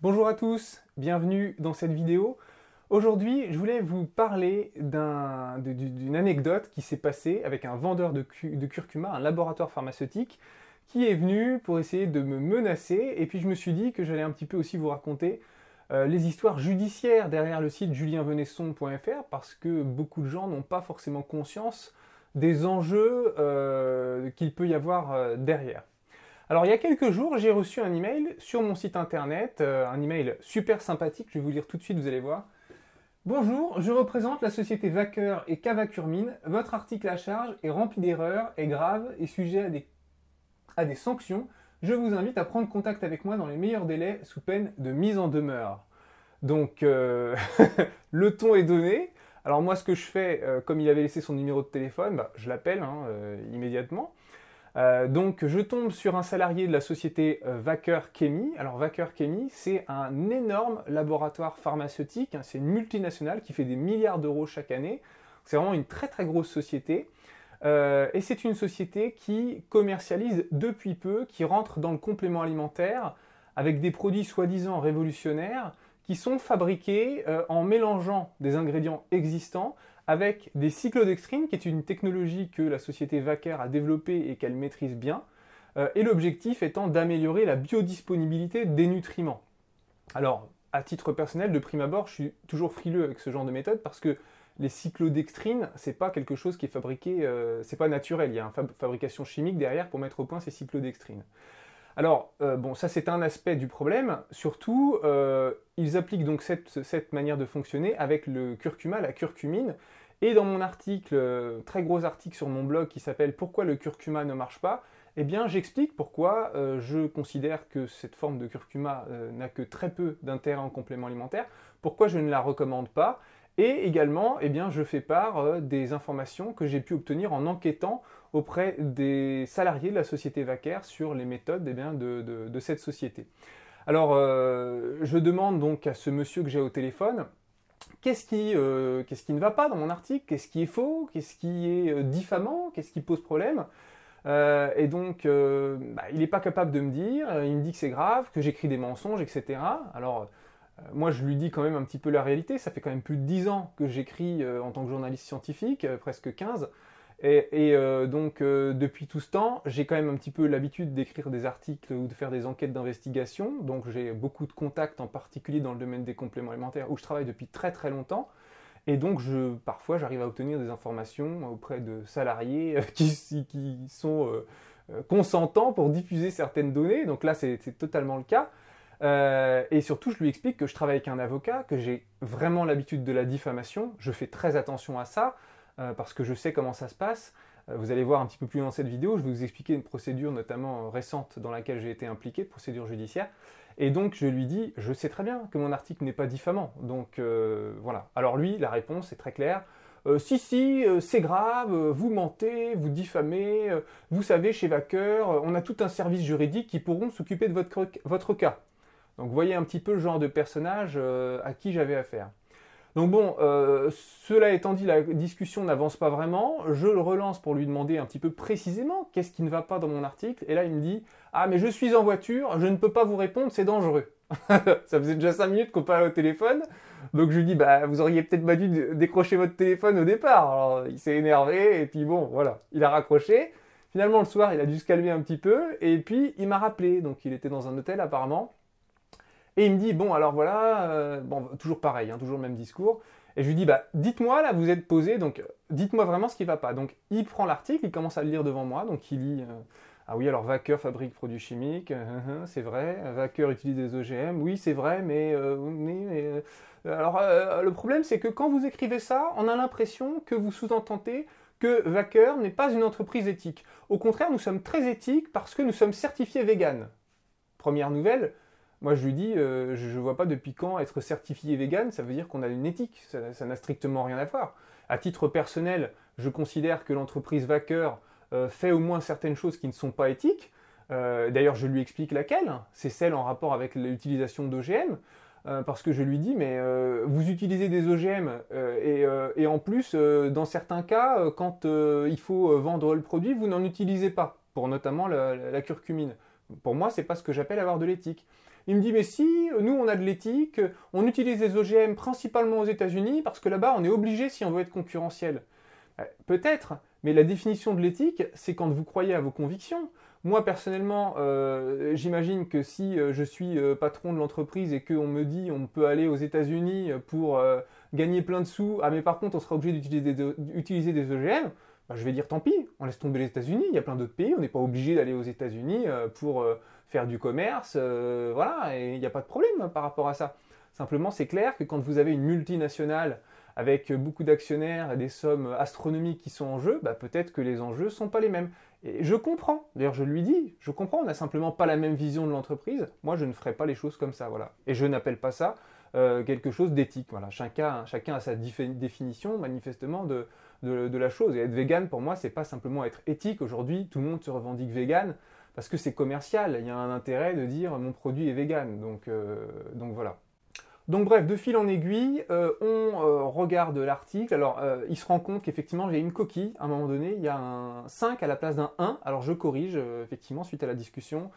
Bonjour à tous, bienvenue dans cette vidéo. Aujourd'hui, je voulais vous parler d'une anecdote qui s'est passée avec un vendeur de, curcuma, un laboratoire pharmaceutique, qui est venu pour essayer de me menacer. Et puis je me suis dit que j'allais un petit peu aussi vous raconter euh, les histoires judiciaires derrière le site julienvenesson.fr, parce que beaucoup de gens n'ont pas forcément conscience des enjeux euh, qu'il peut y avoir euh, derrière. Alors il y a quelques jours, j'ai reçu un email sur mon site internet, euh, un email super sympathique, je vais vous lire tout de suite, vous allez voir. Bonjour, je représente la société Vaqueur et Cavacurmine. Votre article à charge est rempli d'erreurs, est grave et sujet à des, à des sanctions. Je vous invite à prendre contact avec moi dans les meilleurs délais sous peine de mise en demeure. Donc euh, le ton est donné. Alors moi ce que je fais, euh, comme il avait laissé son numéro de téléphone, bah, je l'appelle hein, immédiatement. Euh, donc je tombe sur un salarié de la société euh, Wacker Chemie. Alors Wacker Chemie, c'est un énorme laboratoire pharmaceutique, hein, c'est une multinationale qui fait des milliards d'euros chaque année. C'est vraiment une très très grosse société. Euh, et c'est une société qui commercialise depuis peu, qui rentre dans le complément alimentaire avec des produits soi-disant révolutionnaires qui sont fabriqués en mélangeant des ingrédients existants avec des cyclodextrines, qui est une technologie que la société Vacker a développée et qu'elle maîtrise bien, euh, et l'objectif étant d'améliorer la biodisponibilité des nutriments. Alors, à titre personnel, de prime abord, je suis toujours frileux avec ce genre de méthode parce que les cyclodextrines, c'est pas quelque chose qui est fabriqué, euh, c'est pas naturel. Il y a une fabrication chimique derrière pour mettre au point ces cyclodextrines. Alors, euh, bon, ça c'est un aspect du problème. Surtout, ils appliquent donc cette, manière de fonctionner avec le curcuma, la curcumine, et dans mon article, euh, très gros article sur mon blog qui s'appelle Pourquoi le curcuma ne marche pas, eh bien j'explique pourquoi euh, je considère que cette forme de curcuma euh, n'a que très peu d'intérêt en complément alimentaire, pourquoi je ne la recommande pas, et également eh bien, je fais part des informations que j'ai pu obtenir en enquêtant auprès des salariés de la société Vacaire sur les méthodes eh bien, de, cette société. Alors je demande donc à ce monsieur que j'ai au téléphone, qu'est-ce qui, euh, qui, ne va pas dans mon article, qu'est-ce qui est faux, qu'est-ce qui est euh, diffamant, qu'est-ce qui pose problème. Euh, et donc, bah, il n'est pas capable de me dire, il me dit que c'est grave, que j'écris des mensonges, etc. Alors, moi, je lui dis quand même un petit peu la réalité, ça fait quand même plus de 10 ans que j'écris en tant que journaliste scientifique, presque 15. Et, euh, donc, euh, depuis tout ce temps, j'ai quand même un petit peu l'habitude d'écrire des articles ou de faire des enquêtes d'investigation. Donc, j'ai beaucoup de contacts, en particulier dans le domaine des compléments alimentaires, où je travaille depuis très très longtemps. Et donc, parfois, j'arrive à obtenir des informations auprès de salariés euh, qui, sont consentants pour diffuser certaines données. Donc là, c'est totalement le cas. et surtout, je lui explique que je travaille avec un avocat, que j'ai vraiment l'habitude de la diffamation, je fais très attention à ça, euh, parce que je sais comment ça se passe. Euh, vous allez voir un petit peu plus dans cette vidéo, je vais vous expliquer une procédure notamment euh, récente dans laquelle j'ai été impliqué, procédure judiciaire. Et donc je lui dis, je sais très bien que mon article n'est pas diffamant. Donc voilà. Alors lui, la réponse est très claire. si, si, c'est grave, vous mentez, vous diffamez, vous savez, chez Vaqueur, on a tout un service juridique qui pourront s'occuper de votre, votre, cas. Donc vous voyez un petit peu le genre de personnage à qui j'avais affaire. Donc bon, euh, cela étant dit, la discussion n'avance pas vraiment. Je le relance pour lui demander un petit peu précisément qu'est-ce qui ne va pas dans mon article. Et là, il me dit Ah, mais je suis en voiture, je ne peux pas vous répondre, c'est dangereux. ça faisait déjà 5 minutes qu'on parlait au téléphone. Donc je lui dis Bah, vous auriez peut-être pas dû décrocher votre téléphone au départ. Alors il s'est énervé, et puis bon, voilà, il a raccroché. Finalement, le soir, il a dû se calmer un petit peu, et puis il m'a rappelé. Donc il était dans un hôtel apparemment. Et il me dit, bon, alors voilà, euh, bon, toujours pareil, hein, toujours le même discours. Et je lui dis, bah, dites-moi, là, vous êtes posé, donc euh, dites-moi vraiment ce qui ne va pas. Donc, il prend l'article, il commence à le lire devant moi, donc il lit, euh, ah oui, alors Vaqueur fabrique produits chimiques, hein, hein, c'est vrai, Vaqueur utilise des OGM, oui, c'est vrai, mais... mais alors, le problème, c'est que quand vous écrivez ça, on a l'impression que vous sous-entendez que Vaqueur n'est pas une entreprise éthique. Au contraire, nous sommes très éthiques parce que nous sommes certifiés vegan. Première nouvelle, moi, je lui dis, euh, je ne vois pas depuis quand être certifié vegan, ça veut dire qu'on a une éthique, ça n'a strictement rien à voir. À titre personnel, je considère que l'entreprise Vaqueur euh, fait au moins certaines choses qui ne sont pas éthiques. Euh, d'ailleurs, je lui explique laquelle, c'est celle en rapport avec l'utilisation d'OGM, parce que je lui dis, mais vous utilisez des OGM, et, en plus, dans certains cas, quand il faut vendre le produit, vous n'en utilisez pas, pour notamment la, curcumine. Pour moi, ce n'est pas ce que j'appelle avoir de l'éthique. Il me dit mais si, nous on a de l'éthique, on utilise des OGM principalement aux États-Unis parce que là-bas on est obligé si on veut être concurrentiel. Euh, peut-être, mais la définition de l'éthique, c'est quand vous croyez à vos convictions. Moi personnellement, euh, j'imagine que si euh, je suis patron de l'entreprise et qu'on me dit on peut aller aux États-Unis pour gagner plein de sous, ah mais par contre on sera obligé d'utiliser des, OGM, bah, je vais dire tant pis, on laisse tomber les États-Unis, il y a plein d'autres pays, on n'est pas obligé d'aller aux États-Unis pour faire du commerce, euh, voilà, et il n'y a pas de problème par rapport à ça. Simplement, c'est clair que quand vous avez une multinationale avec beaucoup d'actionnaires et des sommes astronomiques qui sont en jeu, bah, peut-être que les enjeux ne sont pas les mêmes. Et je comprends, d'ailleurs je lui dis, je comprends, on n'a simplement pas la même vision de l'entreprise, moi je ne ferai pas les choses comme ça, voilà. Et je n'appelle pas ça euh, quelque chose d'éthique, voilà. Chacun, chacun a sa définition, manifestement, de, la chose. Et être vegan, pour moi, c'est pas simplement être éthique. Aujourd'hui, tout le monde se revendique vegan parce que c'est commercial, il y a un intérêt de dire mon produit est vegan, donc, euh, donc voilà. Donc bref, de fil en aiguille, euh, on euh, regarde l'article. Alors, il se rend compte qu'effectivement, j'ai une coquille. À un moment donné, il y a un 5 à la place d'un 1. Alors, je corrige, effectivement, suite à la discussion,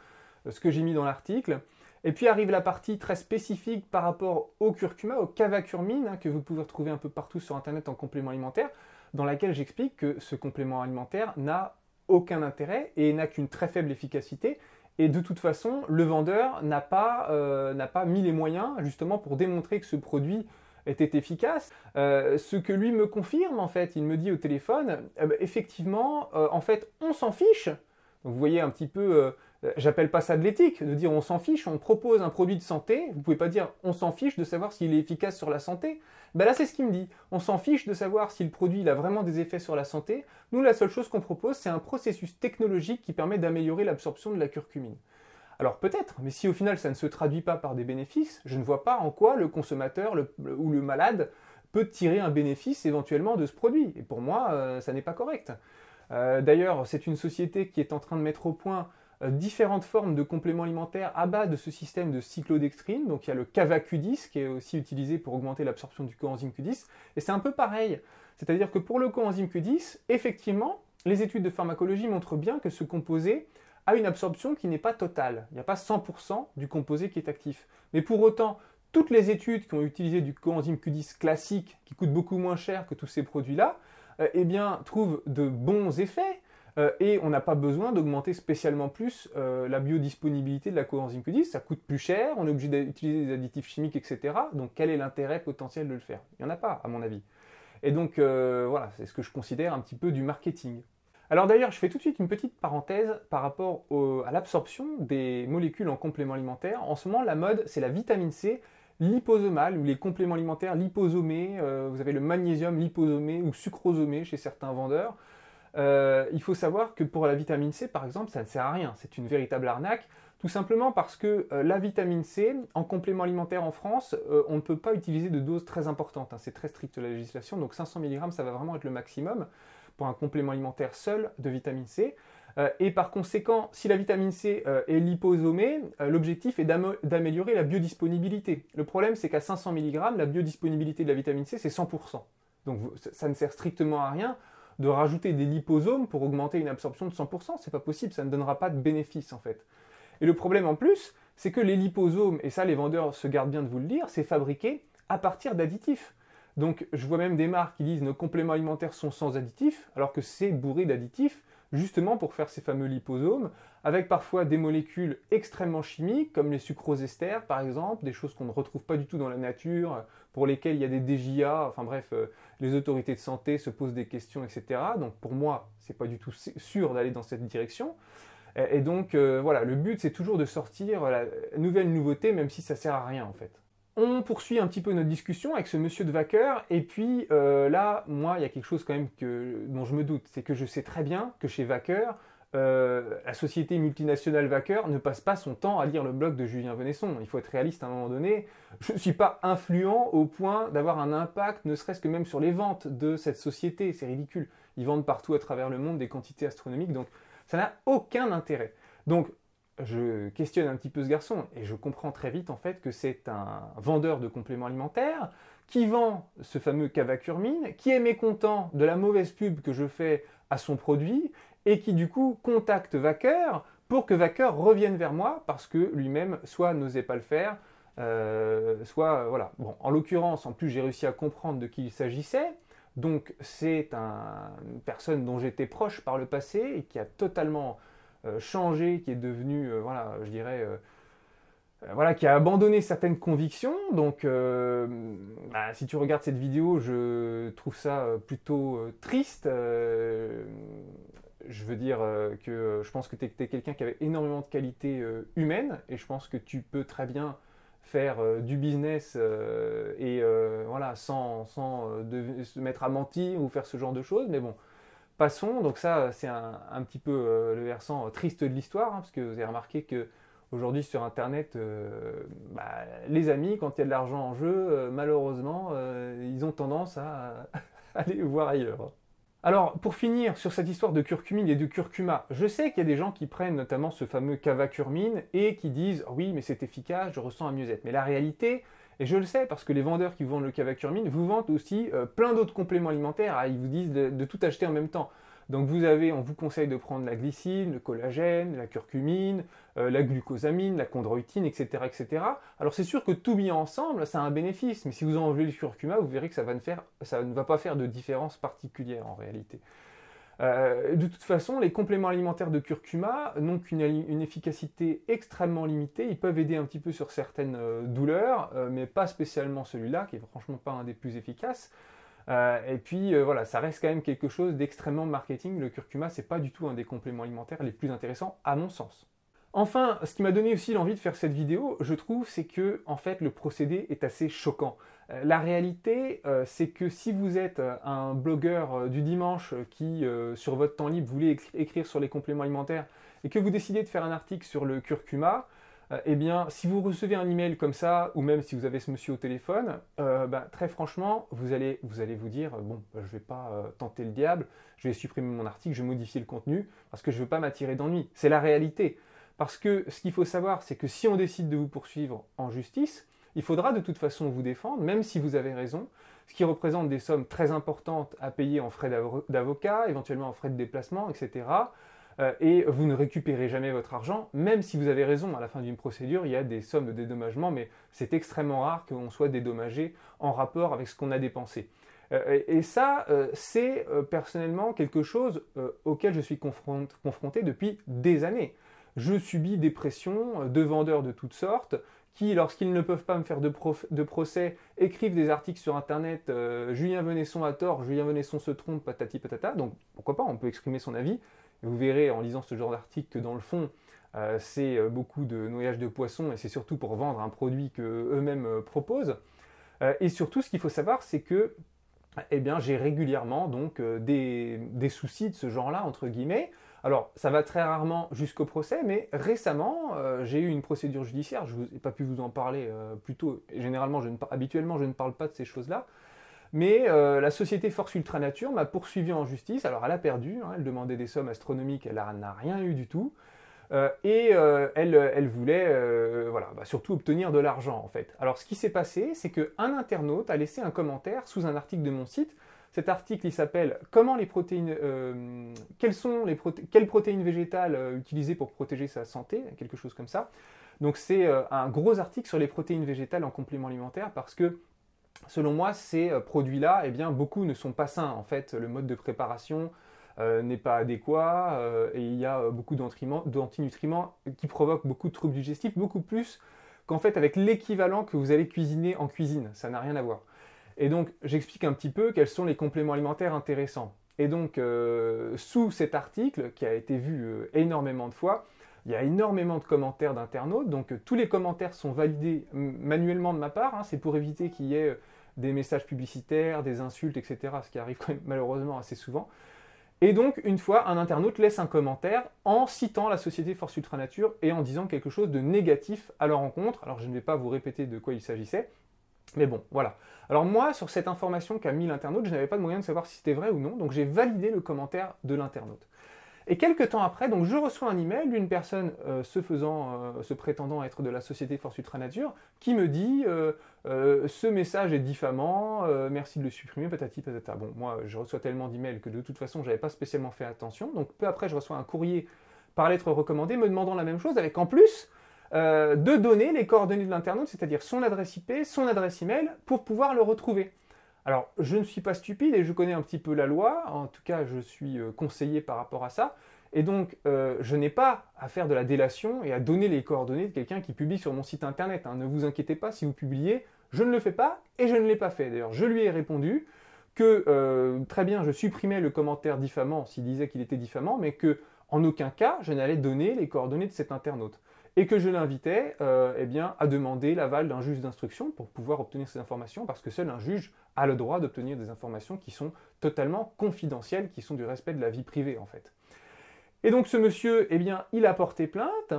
ce que j'ai mis dans l'article. Et puis arrive la partie très spécifique par rapport au curcuma, au cavacurmine, hein, que vous pouvez retrouver un peu partout sur Internet en complément alimentaire, dans laquelle j'explique que ce complément alimentaire n'a aucun intérêt et n'a qu'une très faible efficacité. Et de toute façon, le vendeur n'a pas, euh, n'a pas mis les moyens justement pour démontrer que ce produit était efficace. Euh, ce que lui me confirme en fait, il me dit au téléphone, euh, bah, effectivement, en fait, on s'en fiche. vous voyez un petit peu euh, j'appelle pas ça de l'éthique, de dire on s'en fiche, on propose un produit de santé, vous pouvez pas dire on s'en fiche de savoir s'il est efficace sur la santé. Ben là c'est ce qu'il me dit, on s'en fiche de savoir si le produit a vraiment des effets sur la santé, nous la seule chose qu'on propose c'est un processus technologique qui permet d'améliorer l'absorption de la curcumine. Alors peut-être, mais si au final ça ne se traduit pas par des bénéfices, je ne vois pas en quoi le consommateur ou le malade peut tirer un bénéfice éventuellement de ce produit. Et pour moi, euh, ça n'est pas correct. Euh, d'ailleurs, c'est une société qui est en train de mettre au point euh, différentes formes de compléments alimentaires à bas de ce système de cyclodextrine. Donc il y a le q 10 qui est aussi utilisé pour augmenter l'absorption du coenzyme Q10. Et c'est un peu pareil. C'est-à-dire que pour le coenzyme Q10, effectivement, les études de pharmacologie montrent bien que ce composé a une absorption qui n'est pas totale. Il n'y a pas 100% du composé qui est actif. Mais pour autant, toutes les études qui ont utilisé du coenzyme Q10 classique, qui coûte beaucoup moins cher que tous ces produits-là, euh, eh bien, trouvent de bons effets euh, et on n'a pas besoin d'augmenter spécialement plus euh, la biodisponibilité de la coenzyme Q10. Ça coûte plus cher, on est obligé d'utiliser des additifs chimiques, etc. Donc quel est l'intérêt potentiel de le faire Il n'y en a pas, à mon avis. Et donc euh, voilà, c'est ce que je considère un petit peu du marketing. Alors d'ailleurs, je fais tout de suite une petite parenthèse par rapport à l'absorption des molécules en complément alimentaire. En ce moment, la mode, c'est la vitamine C liposomale ou les compléments alimentaires liposomés. vous avez le magnésium liposomé ou sucrosomé chez certains vendeurs. Euh, il faut savoir que pour la vitamine C, par exemple, ça ne sert à rien. C'est une véritable arnaque. Tout simplement parce que euh, la vitamine C, en complément alimentaire en France, euh, on ne peut pas utiliser de doses très importantes. Hein. C'est très strict la législation. Donc 500 mg, ça va vraiment être le maximum pour un complément alimentaire seul de vitamine C. et par conséquent, si la vitamine C est liposomée, l'objectif est d'améliorer la biodisponibilité. Le problème, c'est qu'à 500 mg, la biodisponibilité de la vitamine C, c'est 100%. Donc ça ne sert strictement à rien de rajouter des liposomes pour augmenter une absorption de 100%. C'est pas possible, ça ne donnera pas de bénéfice en fait. Et le problème en plus, c'est que les liposomes, et ça les vendeurs se gardent bien de vous le dire, c'est fabriqué à partir d'additifs. Donc je vois même des marques qui disent nos compléments alimentaires sont sans additifs, alors que c'est bourré d'additifs, justement pour faire ces fameux liposomes, avec parfois des molécules extrêmement chimiques, comme les sucros esters par exemple, des choses qu'on ne retrouve pas du tout dans la nature, pour lesquelles il y a des DJA, enfin bref, euh, les autorités de santé se posent des questions, etc. Donc pour moi, c'est pas du tout sûr d'aller dans cette direction. Et donc euh, voilà, le but c'est toujours de sortir la nouvelle nouveauté, même si ça sert à rien en fait. On poursuit un petit peu notre discussion avec ce monsieur de Vaqueur, et puis euh, là, moi, il y a quelque chose quand même dont je me doute, c'est que je sais très bien que chez Vaqueur, euh, la société multinationale Vacker ne passe pas son temps à lire le blog de Julien Venesson. Il faut être réaliste à un moment donné. Je ne suis pas influent au point d'avoir un impact, ne serait-ce que même sur les ventes de cette société. C'est ridicule. Ils vendent partout à travers le monde des quantités astronomiques, donc ça n'a aucun intérêt. Donc, je questionne un petit peu ce garçon et je comprends très vite en fait que c'est un vendeur de compléments alimentaires qui vend ce fameux cavacurmine, qui est mécontent de la mauvaise pub que je fais à son produit et qui du coup contacte Vaqueur pour que Vaqueur revienne vers moi parce que lui-même soit n'osait pas le faire, euh, soit voilà. Bon, en l'occurrence, en plus j'ai réussi à comprendre de qui il s'agissait. Donc c'est une personne dont j'étais proche par le passé et qui a totalement euh, changé, qui est devenu, euh, voilà, je dirais, voilà, qui a abandonné certaines convictions. Donc, bah, si tu regardes cette vidéo, je trouve ça plutôt triste je veux dire euh, que euh, je pense que tu es, quelqu'un qui avait énormément de qualités euh, humaines et je pense que tu peux très bien faire du business et sans, se mettre à mentir ou faire ce genre de choses. Mais bon, passons. Donc ça, c'est un, petit peu le versant triste de l'histoire hein, parce que vous avez remarqué que aujourd'hui sur Internet, bah, les amis, quand il y a de l'argent en jeu, malheureusement, ils ont tendance à aller voir ailleurs. Alors, pour finir sur cette histoire de curcumine et de curcuma, je sais qu'il y a des gens qui prennent notamment ce fameux curmine et qui disent oui, mais c'est efficace, je ressens un mieux-être. Mais la réalité, et je le sais parce que les vendeurs qui vendent le cavacurmine vous vendent aussi euh, plein d'autres compléments alimentaires. Ah, ils vous disent de, tout acheter en même temps. Donc vous avez, on vous conseille de prendre la glycine, le collagène, la curcumine, euh, la glucosamine, la chondroïtine, etc. etc. Alors c'est sûr que tout mis ensemble, ça a un bénéfice, mais si vous enlevez le curcuma, vous verrez que ça, va ne faire, ça ne va pas faire de différence particulière en réalité. Euh, de toute façon, les compléments alimentaires de curcuma n'ont qu'une efficacité extrêmement limitée. Ils peuvent aider un petit peu sur certaines euh, douleurs, mais pas spécialement celui-là, qui est franchement pas un des plus efficaces. Euh, et puis euh, voilà, ça reste quand même quelque chose d'extrêmement marketing. Le curcuma, c'est pas du tout un des compléments alimentaires les plus intéressants à mon sens. Enfin, ce qui m'a donné aussi l'envie de faire cette vidéo, je trouve, c'est que en fait le procédé est assez choquant. Euh, la réalité, c'est que si vous êtes un blogueur du dimanche qui, sur votre temps libre, voulait écrire sur les compléments alimentaires et que vous décidez de faire un article sur le curcuma, euh, eh bien, si vous recevez un email comme ça, ou même si vous avez ce monsieur au téléphone, euh, ben, très franchement, vous allez, vous dire euh, bon, ben, je ne vais pas tenter le diable, je vais supprimer mon article, je vais modifier le contenu parce que je ne veux pas m'attirer d'ennui. C'est la réalité. Parce que ce qu'il faut savoir, c'est que si on décide de vous poursuivre en justice, il faudra de toute façon vous défendre, même si vous avez raison, ce qui représente des sommes très importantes à payer en frais d'avocat, éventuellement en frais de déplacement, etc. Euh, et vous ne récupérez jamais votre argent, même si vous avez raison, à la fin d'une procédure, il y a des sommes de dédommagement, mais c'est extrêmement rare qu'on soit dédommagé en rapport avec ce qu'on a dépensé. Euh, et, ça, euh, c'est personnellement quelque chose auquel je suis confronté, depuis des années. Je subis des pressions de vendeurs de toutes sortes, qui, lorsqu'ils ne peuvent pas me faire de, procès, écrivent des articles sur Internet, Julien Venesson a tort, Julien Venesson se trompe, patati patata, donc pourquoi pas, on peut exprimer son avis, vous verrez en lisant ce genre d'article que dans le fond, euh, c'est euh, beaucoup de noyage de poissons et c'est surtout pour vendre un produit que eux-mêmes euh, proposent. et surtout, ce qu'il faut savoir, c'est que eh bien, j'ai régulièrement donc des, soucis de ce genre-là, entre guillemets. Alors, ça va très rarement jusqu'au procès, mais récemment, j'ai eu une procédure judiciaire. Je n'ai pas pu vous en parler plus tôt. Généralement, je ne, habituellement, je ne parle pas de ces choses-là. Mais euh, la société Force Ultra Nature m'a poursuivi en justice. Alors elle a perdu, hein. elle demandait des sommes astronomiques, elle n'a rien eu du tout. Euh, et euh, elle, voulait bah, surtout obtenir de l'argent en fait. Alors ce qui s'est passé, c'est qu'un internaute a laissé un commentaire sous un article de mon site. Cet article, il s'appelle Comment les protéines, quelles sont les quelles protéines végétales utiliser pour protéger sa santé, quelque chose comme ça. Donc c'est un gros article sur les protéines végétales en complément alimentaire parce que selon moi, ces euh, produits-là, eh bien, beaucoup ne sont pas sains. En fait, le mode de préparation euh, n'est pas adéquat euh, et il y a beaucoup d'antinutriments qui provoquent beaucoup de troubles digestifs, beaucoup plus qu'en fait avec l'équivalent que vous allez cuisiner en cuisine. Ça n'a rien à voir. Et donc, j'explique un petit peu quels sont les compléments alimentaires intéressants. Et donc, sous cet article, qui a été vu énormément de fois, il y a énormément de commentaires d'internautes. Donc, tous les commentaires sont validés manuellement de ma part. Hein. C'est pour éviter qu'il y ait des messages publicitaires, des insultes, etc. Ce qui arrive quand même malheureusement assez souvent. Et donc, une fois, un internaute laisse un commentaire en citant la société Force Nature et en disant quelque chose de négatif à leur encontre. Alors, je ne vais pas vous répéter de quoi il s'agissait, mais bon, voilà. Alors moi, sur cette information qu'a mis l'internaute, je n'avais pas de moyen de savoir si c'était vrai ou non, donc j'ai validé le commentaire de l'internaute. Et quelques temps après, donc je reçois un email d'une personne euh, se faisant, euh, se prétendant être de la société Force Ultra Nature, qui me dit euh, ce message est diffamant, merci de le supprimer, patati patata. Bon, moi je reçois tellement d'emails que de toute façon j'avais pas spécialement fait attention. Donc peu après, je reçois un courrier par lettre recommandée me demandant la même chose, avec en plus de donner les coordonnées de l'internaute, c'est-à-dire son adresse IP, son adresse email, pour pouvoir le retrouver. Alors, je ne suis pas stupide et je connais un petit peu la loi, en tout cas, je suis euh, conseillé par rapport à ça. Et donc, euh, je n'ai pas à faire de la délation et à donner les coordonnées de quelqu'un qui publie sur mon site internet. Hein. Ne vous inquiétez pas si vous publiez, je ne le fais pas et je ne l'ai pas fait. D'ailleurs, je lui ai répondu que euh, très bien, je supprimais le commentaire diffamant s'il disait qu'il était diffamant, mais que en aucun cas je n'allais donner les coordonnées de cet internaute et que je l'invitais euh, eh à demander l'aval d'un juge d'instruction pour pouvoir obtenir ces informations, parce que seul un juge a le droit d'obtenir des informations qui sont totalement confidentielles, qui sont du respect de la vie privée en fait. Et donc ce monsieur, eh bien, il a porté plainte.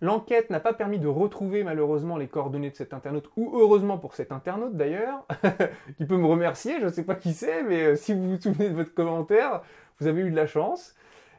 L'enquête n'a pas permis de retrouver malheureusement les coordonnées de cet internaute, ou heureusement pour cet internaute d'ailleurs, qui peut me remercier, je ne sais pas qui c'est, mais euh, si vous vous souvenez de votre commentaire, vous avez eu de la chance.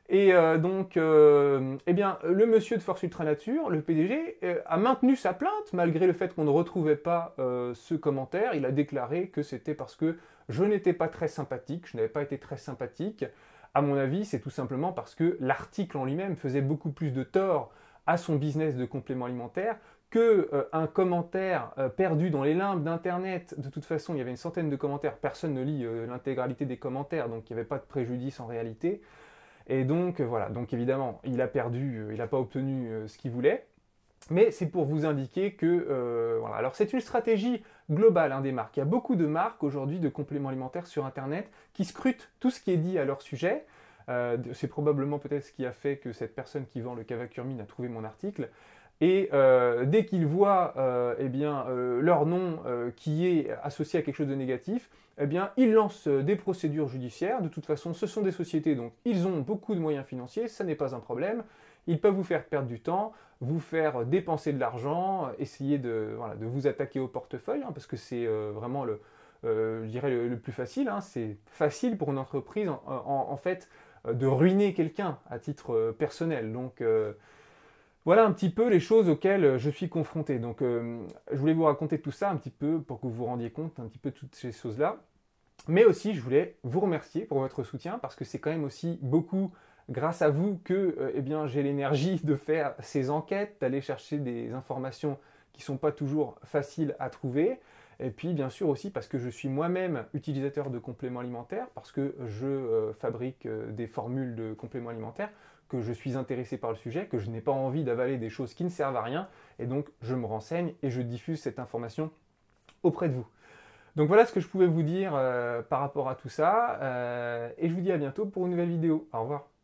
Et euh, donc, euh, eh bien, le monsieur de Force Ultra Nature, le PDG, euh, a maintenu sa plainte malgré le fait qu'on ne retrouvait pas ce commentaire. Il a déclaré que c'était parce que je n'étais pas très sympathique, je n'avais pas été très sympathique. À mon avis, c'est tout simplement parce que l'article en lui-même faisait beaucoup plus de tort à son business de compléments alimentaires que un commentaire perdu dans les limbes d'internet. De toute façon, il y avait une centaine de commentaires, personne ne lit l'intégralité des commentaires, donc il n'y avait pas de préjudice en réalité. Et donc euh, voilà, donc évidemment, il a perdu, euh, il n'a pas obtenu euh, ce qu'il voulait. Mais c'est pour vous indiquer que voilà. Alors c'est une stratégie globale hein, des marques. Il y a beaucoup de marques aujourd'hui de compléments alimentaires sur Internet qui scrutent tout ce qui est dit à leur sujet. c'est probablement peut-être ce qui a fait que cette personne qui vend le cavacurmine a trouvé mon article. Et euh, dès qu'ils voient euh, eh bien, euh, leur nom qui est associé à quelque chose de négatif, eh bien, ils lancent des procédures judiciaires. De toute façon, ce sont des sociétés, donc ils ont beaucoup de moyens financiers, ça n'est pas un problème. Ils peuvent vous faire perdre du temps, vous faire dépenser de l'argent, essayer de, de, vous attaquer au portefeuille, hein, parce que c'est vraiment le, dirais le, plus facile. Hein. C'est facile pour une entreprise, en, fait, de ruiner quelqu'un à titre personnel. Donc, voilà un petit peu les choses auxquelles euh, je suis confronté. Donc euh, je voulais vous raconter tout ça un petit peu pour que vous vous rendiez compte un petit peu de toutes ces choses-là. Mais aussi je voulais vous remercier pour votre soutien parce que c'est quand même aussi beaucoup grâce à vous que euh, eh j'ai l'énergie de faire ces enquêtes, d'aller chercher des informations qui ne sont pas toujours faciles à trouver. Et puis bien sûr aussi parce que je suis moi-même utilisateur de compléments alimentaires, parce que je fabrique des formules de compléments alimentaires que je suis intéressé par le sujet, que je n'ai pas envie d'avaler des choses qui ne servent à rien, et donc je me renseigne et je diffuse cette information auprès de vous. Donc voilà ce que je pouvais vous dire euh, par rapport à tout ça, euh, et je vous dis à bientôt pour une nouvelle vidéo. Au revoir.